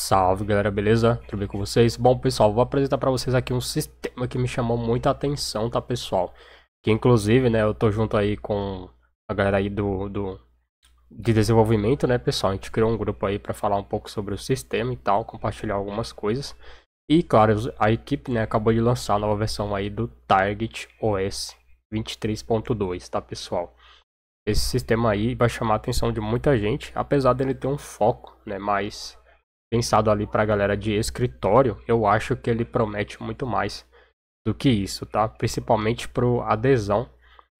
Salve galera, beleza? Tudo bem com vocês? Bom pessoal, vou apresentar para vocês aqui um sistema que me chamou muita atenção, tá pessoal? Que inclusive, né, eu tô junto aí com a galera aí do, do de desenvolvimento, né pessoal? A gente criou um grupo aí para falar um pouco sobre o sistema e tal, compartilhar algumas coisas. E claro, a equipe né, acabou de lançar a nova versão aí do Target OS 23.2, tá pessoal? Esse sistema aí vai chamar a atenção de muita gente, apesar dele ter um foco né, mais pensado ali para a galera de escritório, eu acho que ele promete muito mais do que isso, tá? Principalmente para adesão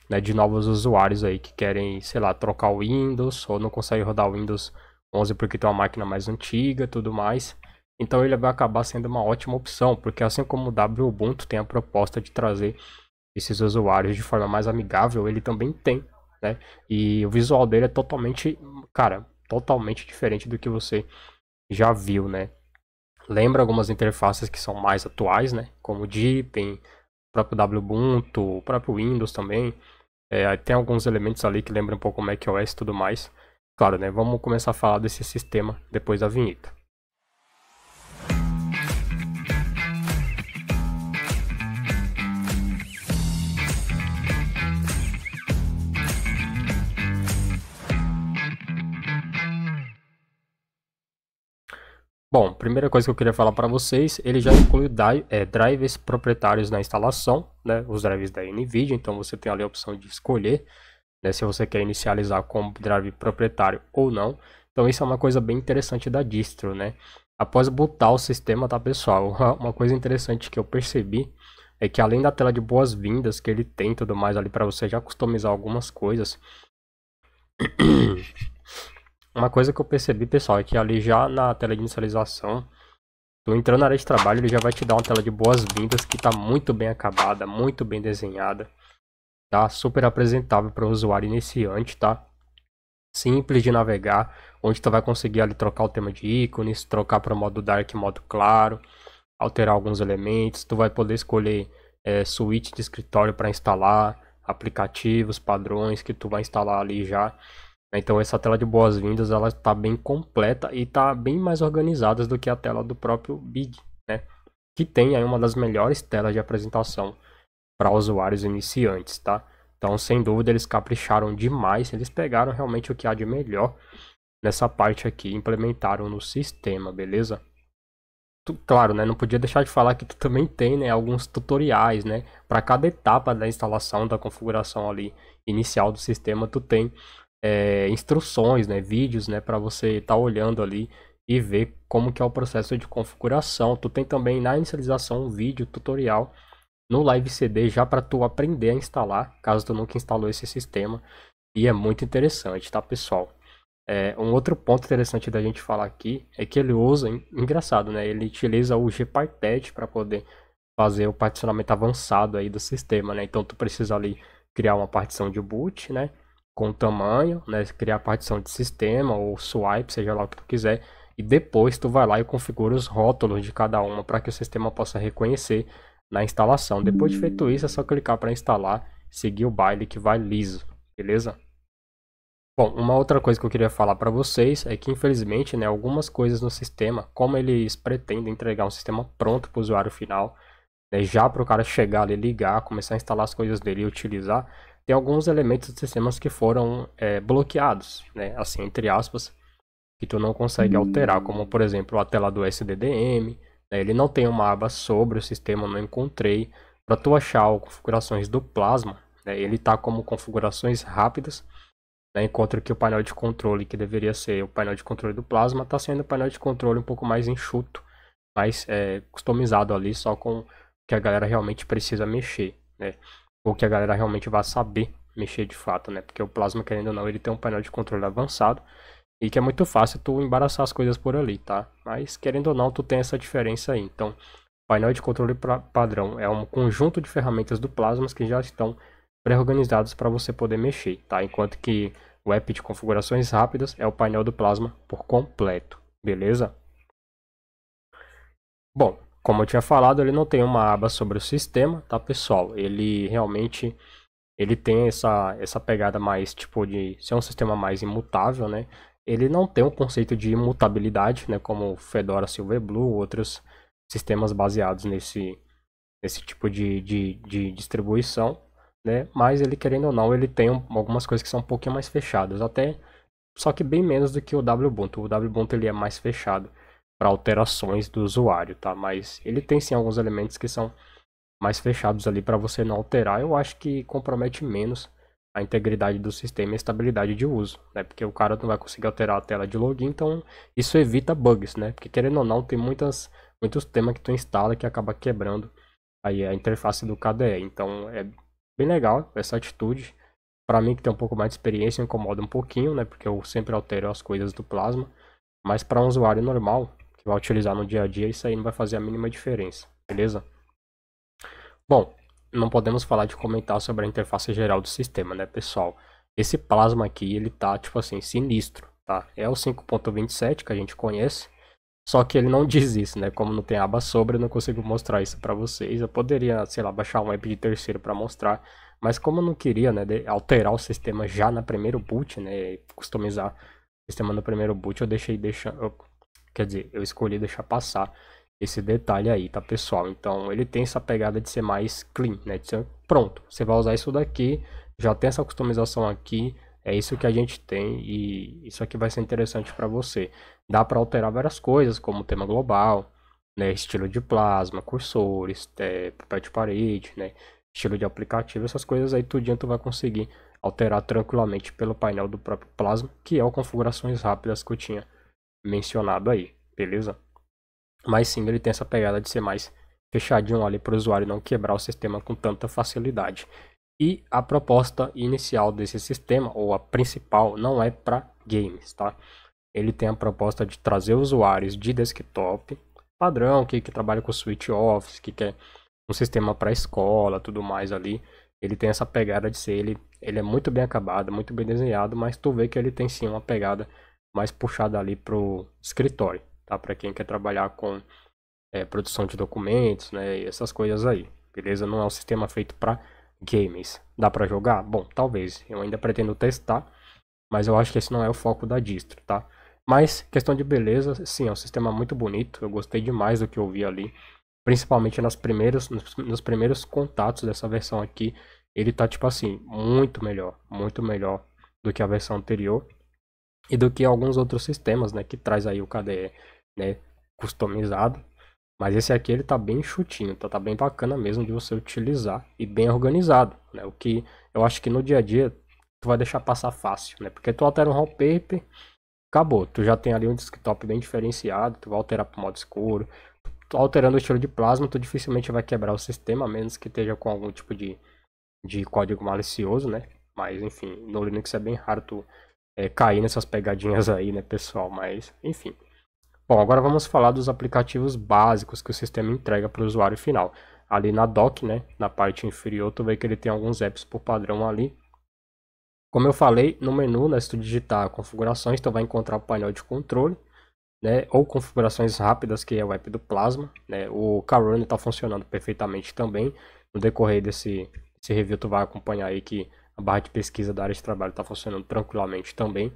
né, de novos usuários aí que querem, sei lá, trocar o Windows ou não conseguem rodar o Windows 11 porque tem uma máquina mais antiga tudo mais. Então ele vai acabar sendo uma ótima opção, porque assim como o W Ubuntu tem a proposta de trazer esses usuários de forma mais amigável, ele também tem, né? E o visual dele é totalmente, cara, totalmente diferente do que você já viu, né? Lembra algumas interfaces que são mais atuais, né? Como o Deepin, o próprio Ubuntu, o próprio Windows também. É, tem alguns elementos ali que lembram um pouco o macOS e tudo mais. Claro, né? Vamos começar a falar desse sistema depois da vinheta. Bom, primeira coisa que eu queria falar para vocês, ele já inclui é, drivers proprietários na instalação, né, os drivers da NVIDIA, então você tem ali a opção de escolher né, se você quer inicializar como drive proprietário ou não. Então isso é uma coisa bem interessante da distro, né. Após botar o sistema, tá pessoal, uma coisa interessante que eu percebi é que além da tela de boas-vindas que ele tem e tudo mais ali para você já customizar algumas coisas... Uma coisa que eu percebi, pessoal, é que ali já na tela de inicialização, tu entrando na área de trabalho, ele já vai te dar uma tela de boas-vindas que está muito bem acabada, muito bem desenhada. Tá super apresentável para o usuário iniciante, tá? Simples de navegar, onde tu vai conseguir ali trocar o tema de ícones, trocar para o modo dark, modo claro, alterar alguns elementos, tu vai poder escolher é, suíte de escritório para instalar, aplicativos, padrões que tu vai instalar ali já. Né, então essa tela de boas-vindas ela está bem completa e está bem mais organizada do que a tela do próprio Big, né? Que tem aí uma das melhores telas de apresentação para usuários iniciantes, tá? Então, sem dúvida, eles capricharam demais, eles pegaram realmente o que há de melhor nessa parte aqui, implementaram no sistema, beleza? claro, né, não podia deixar de falar que tu também tem, né, alguns tutoriais, né, para cada etapa da instalação, da configuração ali inicial do sistema, tu tem é, instruções, né, vídeos, né, para você estar tá olhando ali e ver como que é o processo de configuração. Tu tem também na inicialização um vídeo tutorial no Live CD já para tu aprender a instalar, caso tu nunca instalou esse sistema. E é muito interessante, tá, pessoal? É, um outro ponto interessante da gente falar aqui é que ele usa, engraçado, né? Ele utiliza o GPyTet para poder fazer o particionamento avançado aí do sistema, né? Então tu precisa ali criar uma partição de boot, né? com tamanho, né? Criar partição de sistema ou swipe, seja lá o que tu quiser. E depois tu vai lá e configura os rótulos de cada uma para que o sistema possa reconhecer na instalação. Depois de feito isso, é só clicar para instalar, seguir o baile que vai liso, beleza? Bom, uma outra coisa que eu queria falar para vocês é que infelizmente, né, algumas coisas no sistema, como eles pretendem entregar um sistema pronto para o usuário final, né, já para o cara chegar ali, ligar, começar a instalar as coisas dele e utilizar, tem alguns elementos dos sistemas que foram é, bloqueados, né? Assim, entre aspas, que tu não consegue alterar, como por exemplo a tela do SDDM, né? ele não tem uma aba sobre o sistema, não encontrei. Para tu achar o configurações do Plasma, né? ele tá como configurações rápidas, né? enquanto que o painel de controle, que deveria ser o painel de controle do Plasma, está sendo o painel de controle um pouco mais enxuto, mais é, customizado ali, só com o que a galera realmente precisa mexer, né? ou que a galera realmente vá saber mexer de fato, né? Porque o Plasma, querendo ou não, ele tem um painel de controle avançado e que é muito fácil tu embaraçar as coisas por ali, tá? Mas querendo ou não, tu tem essa diferença aí. Então, painel de controle padrão é um conjunto de ferramentas do Plasma que já estão pré-organizados para você poder mexer, tá? Enquanto que o app de configurações rápidas é o painel do Plasma por completo, beleza? Bom, como eu tinha falado, ele não tem uma aba sobre o sistema, tá pessoal? Ele realmente ele tem essa, essa pegada mais tipo de ser um sistema mais imutável, né? Ele não tem um conceito de imutabilidade, né? Como Fedora Silverblue, outros sistemas baseados nesse, nesse tipo de, de, de distribuição, né? Mas ele, querendo ou não, ele tem um, algumas coisas que são um pouquinho mais fechadas, até só que bem menos do que o Wubuntu. O Wubuntu ele é mais fechado para alterações do usuário, tá? Mas ele tem sim alguns elementos que são mais fechados ali para você não alterar. Eu acho que compromete menos a integridade do sistema e a estabilidade de uso, né? Porque o cara não vai conseguir alterar a tela de login, então isso evita bugs, né? Porque querendo ou não, tem muitas muitos temas que tu instala que acaba quebrando aí a interface do KDE. Então é bem legal essa atitude. Para mim que tem um pouco mais de experiência incomoda um pouquinho, né? Porque eu sempre altero as coisas do Plasma, mas para um usuário normal vai utilizar no dia a dia, isso aí não vai fazer a mínima diferença, beleza? Bom, não podemos falar de comentar sobre a interface geral do sistema, né, pessoal? Esse plasma aqui, ele tá, tipo assim, sinistro, tá? É o 5.27 que a gente conhece, só que ele não diz isso, né? Como não tem aba sobre, eu não consigo mostrar isso para vocês. Eu poderia, sei lá, baixar um app de terceiro para mostrar, mas como eu não queria, né, alterar o sistema já na primeiro boot, né, customizar o sistema no primeiro boot, eu deixei deixando, Quer dizer, eu escolhi deixar passar esse detalhe aí, tá pessoal? Então ele tem essa pegada de ser mais clean, né? Ser, pronto, você vai usar isso daqui, já tem essa customização aqui, é isso que a gente tem e isso aqui vai ser interessante para você. Dá para alterar várias coisas, como tema global, né? estilo de plasma, cursores, é, papel de parede, né? estilo de aplicativo, essas coisas aí tudinho tu vai conseguir alterar tranquilamente pelo painel do próprio Plasma, que é o configurações rápidas que eu tinha mencionado aí, beleza? Mas sim, ele tem essa pegada de ser mais fechadinho ali para o usuário não quebrar o sistema com tanta facilidade. E a proposta inicial desse sistema, ou a principal, não é para games, tá? Ele tem a proposta de trazer usuários de desktop padrão, que, que trabalha com Switch Office, que quer um sistema para escola, tudo mais ali. Ele tem essa pegada de ser ele, ele é muito bem acabado, muito bem desenhado, mas tu vê que ele tem sim uma pegada mais puxada ali para o escritório, tá? Para quem quer trabalhar com é, produção de documentos, né? E essas coisas aí, beleza? Não é um sistema feito para games. Dá para jogar? Bom, talvez. Eu ainda pretendo testar, mas eu acho que esse não é o foco da distro, tá? Mas, questão de beleza, sim, é um sistema muito bonito. Eu gostei demais do que eu vi ali. Principalmente nas primeiras, nos, nos primeiros contatos dessa versão aqui. Ele tá, tipo assim, muito melhor. Muito melhor do que a versão anterior e do que alguns outros sistemas, né, que traz aí o KDE, né, customizado. Mas esse aqui ele tá bem chutinho, tá, tá bem bacana mesmo de você utilizar e bem organizado, né? O que eu acho que no dia a dia tu vai deixar passar fácil, né? Porque tu altera um wallpaper, acabou, tu já tem ali um desktop bem diferenciado, tu vai alterar para modo escuro, tu, alterando o estilo de plasma, tu dificilmente vai quebrar o sistema, a menos que esteja com algum tipo de de código malicioso, né? Mas enfim, no Linux é bem raro tu é, cair nessas pegadinhas aí, né, pessoal? Mas, enfim. Bom, agora vamos falar dos aplicativos básicos que o sistema entrega para o usuário final. Ali na dock, né, na parte inferior, tu vê que ele tem alguns apps por padrão ali. Como eu falei, no menu, né, se tu digitar configurações, tu vai encontrar o painel de controle. Né, ou configurações rápidas, que é o app do Plasma. Né, o Carone está funcionando perfeitamente também. No decorrer desse, desse review, tu vai acompanhar aí que a barra de pesquisa da área de trabalho está funcionando tranquilamente também.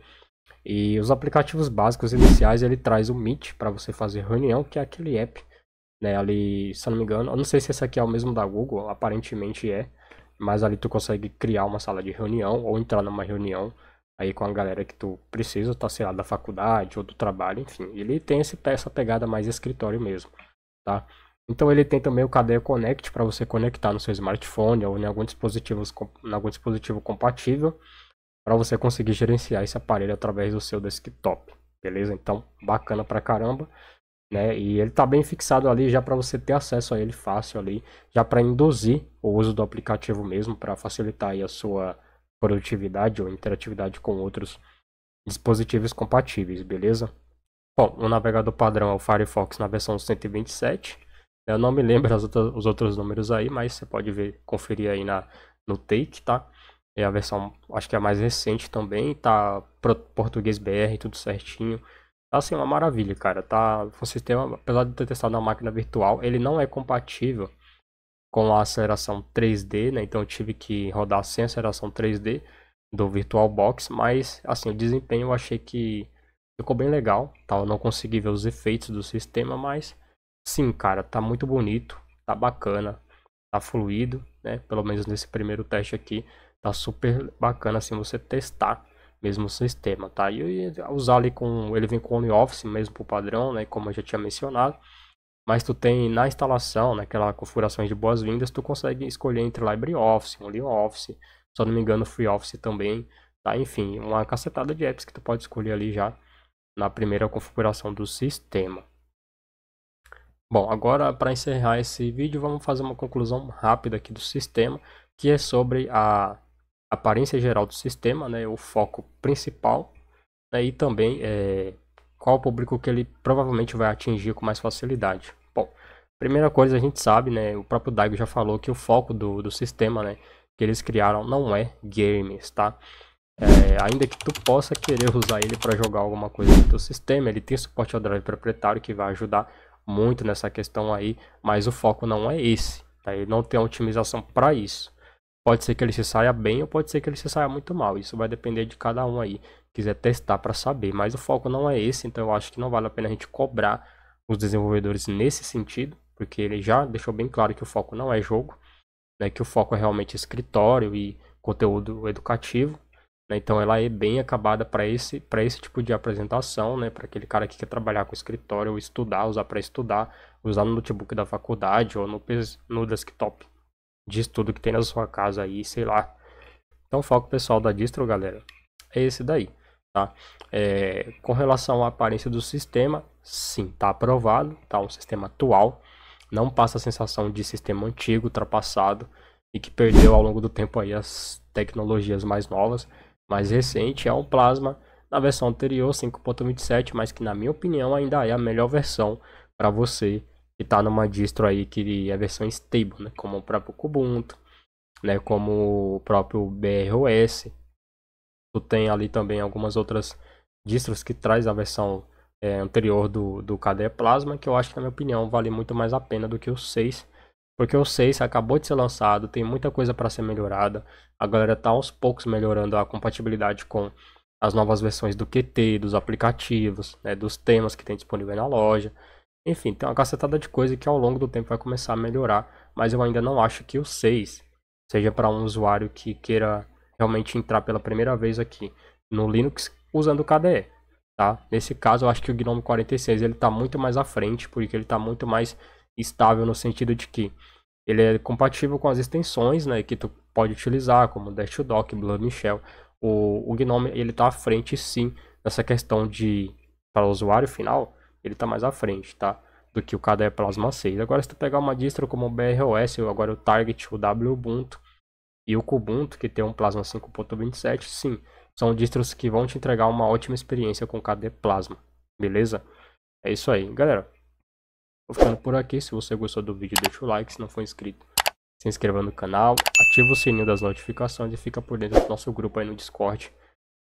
E os aplicativos básicos iniciais, ele traz o Meet para você fazer reunião, que é aquele app, né, ali, se eu não me engano, eu não sei se esse aqui é o mesmo da Google, aparentemente é, mas ali tu consegue criar uma sala de reunião ou entrar numa reunião aí com a galera que tu precisa, tá, sei lá, da faculdade ou do trabalho, enfim. Ele tem esse, essa pegada mais escritório mesmo, tá? Então ele tem também o Cadeia Connect para você conectar no seu smartphone ou em algum dispositivo, em algum dispositivo compatível para você conseguir gerenciar esse aparelho através do seu desktop. Beleza? Então, bacana pra caramba. Né? E ele está bem fixado ali já para você ter acesso a ele fácil ali, já para induzir o uso do aplicativo mesmo para facilitar a sua produtividade ou interatividade com outros dispositivos compatíveis, beleza? Bom, o navegador padrão é o Firefox na versão 127 eu não me lembro outras, os outros números aí, mas você pode ver, conferir aí na, no Take, tá? É a versão, acho que é a mais recente também, tá português BR, tudo certinho. Tá assim, uma maravilha, cara. Tá, o sistema, apesar de ter testado na máquina virtual, ele não é compatível com a aceleração 3D, né? Então eu tive que rodar sem aceleração 3D do VirtualBox, mas assim, o desempenho eu achei que ficou bem legal, tá? Eu não consegui ver os efeitos do sistema, mas Sim, cara, tá muito bonito, tá bacana, tá fluido, né? Pelo menos nesse primeiro teste aqui, tá super bacana assim você testar mesmo o sistema, tá? E usar ali com ele vem com o office mesmo pro padrão, né, como eu já tinha mencionado. Mas tu tem na instalação, naquela configuração de boas-vindas, tu consegue escolher entre LibreOffice, LibreOffice só não me engano FreeOffice também, tá? Enfim, uma cacetada de apps que tu pode escolher ali já na primeira configuração do sistema. Bom, agora para encerrar esse vídeo, vamos fazer uma conclusão rápida aqui do sistema, que é sobre a aparência geral do sistema, né, o foco principal, né, e também é, qual público que ele provavelmente vai atingir com mais facilidade. Bom, primeira coisa a gente sabe, né, o próprio Daigo já falou que o foco do, do sistema né, que eles criaram não é games, tá? É, ainda que tu possa querer usar ele para jogar alguma coisa no teu sistema, ele tem suporte ao drive proprietário que vai ajudar, muito nessa questão aí, mas o foco não é esse. Tá? Ele não tem otimização para isso. Pode ser que ele se saia bem ou pode ser que ele se saia muito mal. Isso vai depender de cada um aí. Quiser testar para saber, mas o foco não é esse, então eu acho que não vale a pena a gente cobrar os desenvolvedores nesse sentido, porque ele já deixou bem claro que o foco não é jogo, né, que o foco é realmente escritório e conteúdo educativo. Né? Então ela é bem acabada para esse, esse tipo de apresentação, né? para aquele cara que quer trabalhar com escritório, ou estudar, usar para estudar, usar no notebook da faculdade ou no, no desktop de estudo que tem na sua casa aí, sei lá. Então o foco pessoal da distro, galera, é esse daí. Tá? É, com relação à aparência do sistema, sim, está aprovado, tá um sistema atual, não passa a sensação de sistema antigo, ultrapassado e que perdeu ao longo do tempo aí as tecnologias mais novas mais recente é o Plasma, na versão anterior 5.27, mas que na minha opinião ainda é a melhor versão para você que está numa distro aí que é versão stable, né? como o próprio Kubuntu, né? como o próprio BROS. Tu tem ali também algumas outras distros que traz a versão é, anterior do, do KDE Plasma, que eu acho que na minha opinião vale muito mais a pena do que o 6, porque o 6 acabou de ser lançado, tem muita coisa para ser melhorada. A galera tá aos poucos melhorando a compatibilidade com as novas versões do QT, dos aplicativos, né, dos temas que tem disponível na loja. Enfim, tem uma cacetada de coisa que ao longo do tempo vai começar a melhorar, mas eu ainda não acho que o 6 seja para um usuário que queira realmente entrar pela primeira vez aqui no Linux usando o KDE, tá? Nesse caso, eu acho que o GNOME 46 ele está muito mais à frente, porque ele está muito mais estável no sentido de que ele é compatível com as extensões, né, que tu pode utilizar, como Dashdock, Blood Shell. O, o Gnome, ele está à frente, sim, nessa questão de, para o usuário final, ele está mais à frente, tá? Do que o KDE Plasma 6. Agora, se tu pegar uma distro como o BROS, ou agora o Target, o WUbuntu e o Kubuntu, que tem um Plasma 5.27, sim, são distros que vão te entregar uma ótima experiência com o KDE Plasma, beleza? É isso aí, galera. Vou ficando por aqui. Se você gostou do vídeo, deixa o like. Se não for inscrito, se inscreva no canal. Ativa o sininho das notificações e fica por dentro do nosso grupo aí no Discord.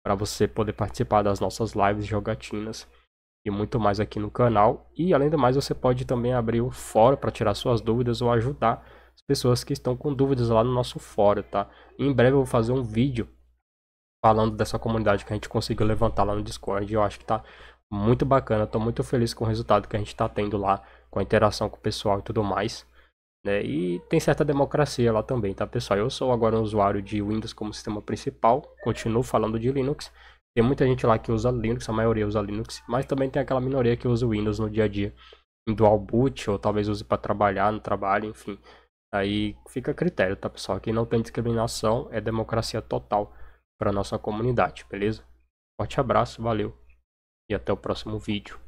Para você poder participar das nossas lives jogatinas e muito mais aqui no canal. E além do mais, você pode também abrir o fórum para tirar suas dúvidas ou ajudar as pessoas que estão com dúvidas lá no nosso fórum, tá? E em breve eu vou fazer um vídeo falando dessa comunidade que a gente conseguiu levantar lá no Discord. Eu acho que tá muito bacana, estou muito feliz com o resultado que a gente está tendo lá com a interação com o pessoal e tudo mais. Né? E tem certa democracia lá também, tá pessoal? Eu sou agora um usuário de Windows como sistema principal, continuo falando de Linux. Tem muita gente lá que usa Linux, a maioria usa Linux, mas também tem aquela minoria que usa Windows no dia a dia, em dual boot, ou talvez use para trabalhar no trabalho, enfim. Aí fica a critério, tá pessoal? Aqui não tem discriminação, é democracia total para nossa comunidade, beleza? Forte abraço, valeu e até o próximo vídeo.